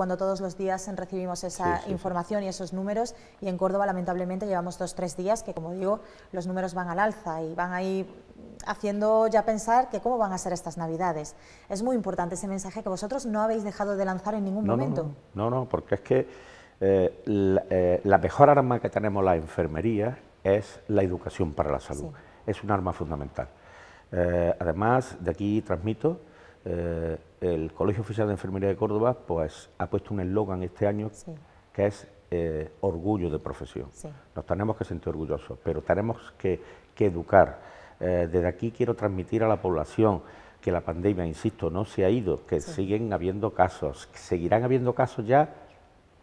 cuando todos los días recibimos esa información y esos números. Y en Córdoba, lamentablemente, llevamos dos, o tres días que, como digo, los números van al alza y van ahí haciendo ya pensar que cómo van a ser estas Navidades. Es muy importante ese mensaje que vosotros no habéis dejado de lanzar en ningún momento. No, no, porque es que eh, eh, la, mejor arma que tenemos la enfermería es la educación para la salud. Es un arma fundamental. Eh, además, de aquí transmito eh, el Colegio Oficial de Enfermería de Córdoba pues, ha puesto un eslogan este año que es eh, orgullo de profesión. Nos tenemos que sentir orgullosos, pero tenemos que, educar. Eh, desde aquí quiero transmitir a la población que la pandemia, insisto, no se ha ido, que siguen habiendo casos, seguirán habiendo casos ya,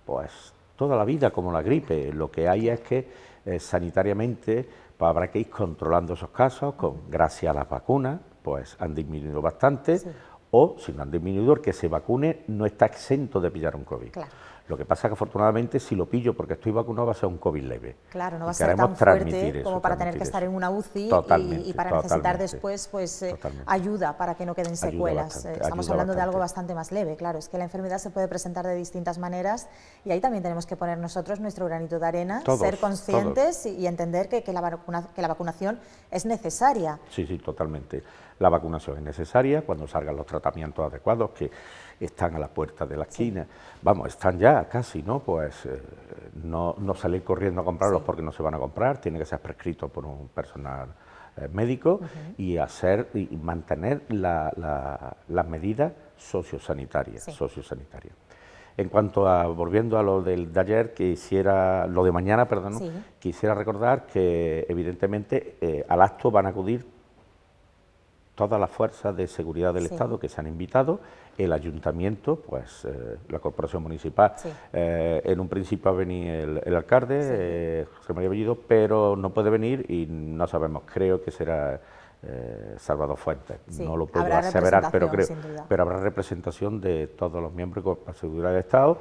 pues toda la vida, como la gripe. Lo que hay es que sanitariamente pues, habrá que ir controlando esos casos, con, gracias a las vacunas, pues han disminuido bastante o si no han disminuido, el que se vacune no está exento de pillar un COVID. Lo que pasa es que afortunadamente si lo pillo porque estoy vacunado va a ser un COVID leve. Claro, no va a ser tan fuerte como para tener que estar en una UCI y, para necesitar después pues eh, ayuda para que no queden secuelas. Eh, estamos hablando de algo bastante más leve, claro, es que la enfermedad se puede presentar de distintas maneras y ahí también tenemos que poner nosotros nuestro granito de arena, ser conscientes y entender que, la vacuna, que la vacunación es necesaria. Sí, sí, totalmente. La vacunación es necesaria cuando salgan los tratamientos adecuados que están a la puerta de la esquina. Vamos, están ya casi, ¿no? Pues eh, no, no, salir corriendo a comprarlos porque no se van a comprar, tiene que ser prescrito por un personal eh, médico y hacer y mantener las medidas sociosanitarias, En cuanto a, volviendo a lo del de ayer, quisiera, lo de mañana, perdón, quisiera recordar que evidentemente eh, al acto van a acudir todas las fuerzas de seguridad del Estado que se han invitado, el ayuntamiento, pues eh, la corporación municipal, eh, en un principio ha venido el, alcalde, eh, José María Bellido, pero no puede venir y no sabemos, creo que será eh, Salvador Fuentes, no lo puedo aseverar, pero creo, pero habrá representación de todos los miembros de la seguridad del Estado.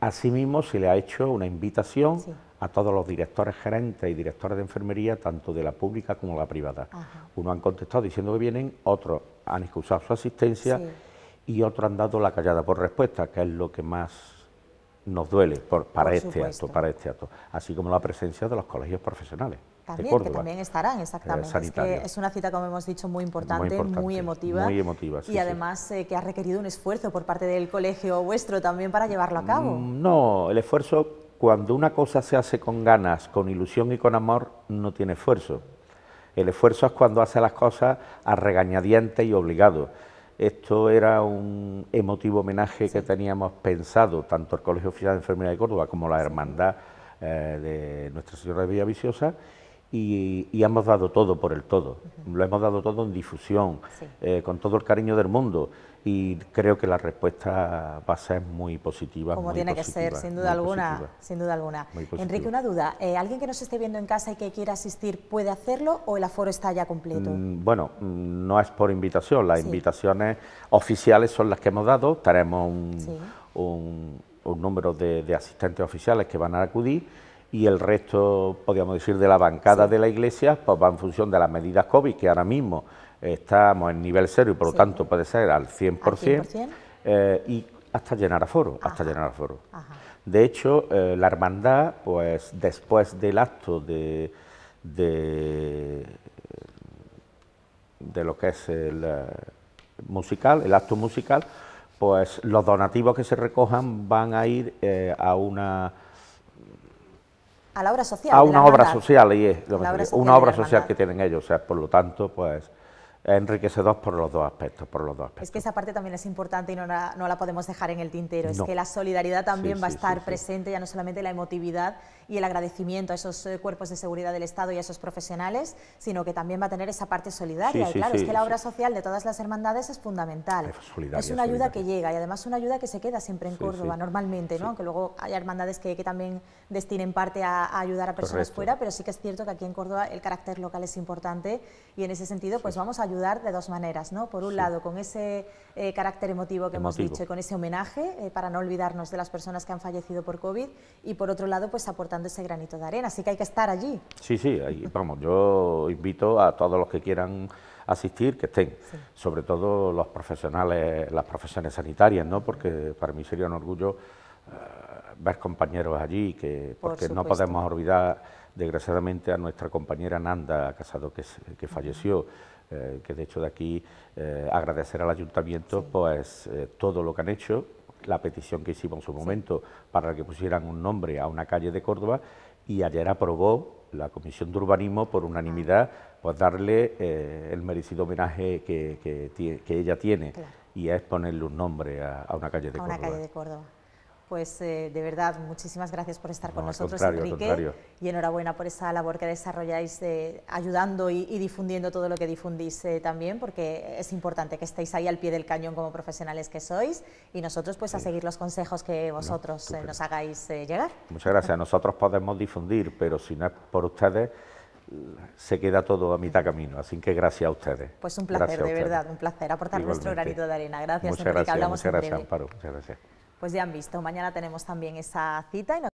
Asimismo, se le ha hecho una invitación a todos los directores gerentes y directores de enfermería, tanto de la pública como la privada. ...uno han contestado diciendo que vienen, otros han excusado su asistencia y otros han dado la callada por respuesta, que es lo que más nos duele por, para este acto, para este acto, así como la presencia de los colegios profesionales. También, que también estarán, exactamente. Es, una cita, como hemos dicho, muy importante, muy, emotiva. Muy emotiva y además eh, que ha requerido un esfuerzo por parte del colegio vuestro también para llevarlo a cabo. Mm, no, el esfuerzo cuando una cosa se hace con ganas, con ilusión y con amor, no tiene esfuerzo. El esfuerzo es cuando hace las cosas a regañadientes y obligado. Esto era un emotivo homenaje que teníamos pensado, tanto el Colegio Oficial de Enfermería de Córdoba como la Hermandad eh, de Nuestra Señora de Viciosa y, hemos dado todo por el todo. Lo hemos dado todo en difusión, eh, con todo el cariño del mundo. Y creo que la respuesta va a ser muy positiva. Como tiene que ser, sin duda alguna. sin duda alguna. Enrique, una duda. Eh, ¿Alguien que nos esté viendo en casa y que quiera asistir puede hacerlo o el aforo está ya completo? Mm, bueno, mm, no es por invitación. Las invitaciones oficiales son las que hemos dado. Tenemos un, número de, de asistentes oficiales que van a acudir y el resto, podríamos decir, de la bancada de la iglesia, pues va en función de las medidas COVID, que ahora mismo estamos en nivel cero y por lo tanto puede ser al 100%, 100%? Eh, y hasta llenar a foro. hasta llenar aforo. De hecho, eh, la hermandad, pues después del acto de, de, lo que es el eh, musical, el acto musical, pues los donativos que se recojan van a ir a una a la obra social. A una obra social, y es, una obra social que tienen ellos, o sea, por lo tanto, pues enriquecedor por los dos aspectos, por los dos aspectos. Es que esa parte también es importante y no la, no la podemos dejar en el tintero, es que la solidaridad también va a estar presente, ya no solamente la emotividad y el agradecimiento a esos eh, cuerpos de seguridad del Estado y a esos profesionales, sino que también va a tener esa parte solidaria. y claro, es que la obra social de todas las hermandades es fundamental. Es, una ayuda que llega y además una ayuda que se queda siempre en Córdoba, normalmente, ¿no? aunque luego haya hermandades que, también destinen parte a, ayudar a personas fuera, pero sí que es cierto que aquí en Córdoba el carácter local es importante y en ese sentido pues vamos a ayudar ayudar de dos maneras, ¿no? Por un lado, con ese eh, carácter emotivo que hemos dicho y con ese homenaje eh, para no olvidarnos de las personas que han fallecido por COVID y por otro lado, pues aportando ese granito de arena. Así que hay que estar allí. Sí, sí, ahí, vamos, yo invito a todos los que quieran asistir, que estén, sobre todo los profesionales, las profesiones sanitarias, ¿no? Porque para mí sería un orgullo eh, ver compañeros allí, que, porque no podemos olvidar, desgraciadamente, a nuestra compañera Nanda Casado, que, que falleció. Eh, que de hecho de aquí eh, agradecer al ayuntamiento pues eh, todo lo que han hecho, la petición que hicimos en su momento para que pusieran un nombre a una calle de Córdoba y ayer aprobó la Comisión de Urbanismo por unanimidad ah. pues darle el merecido homenaje que, que, ella tiene y es ponerle un nombre a, Una calle de Córdoba pues eh, de verdad, muchísimas gracias por estar con nosotros, Enrique, y enhorabuena por esa labor que desarrolláis eh, ayudando y, difundiendo todo lo que difundís eh, también, porque es importante que estéis ahí al pie del cañón como profesionales que sois y nosotros pues a seguir los consejos que vosotros nos hagáis llegar. Muchas gracias. Nosotros podemos difundir, pero si no es por ustedes se queda todo a mitad camino, así que gracias a ustedes. Pues un placer, de verdad, un placer aportar nuestro granito de arena. Gracias, Enrique, hablamos muchas gracias, Amparo, muchas gracias pues ya han visto. Mañana tenemos también esa cita.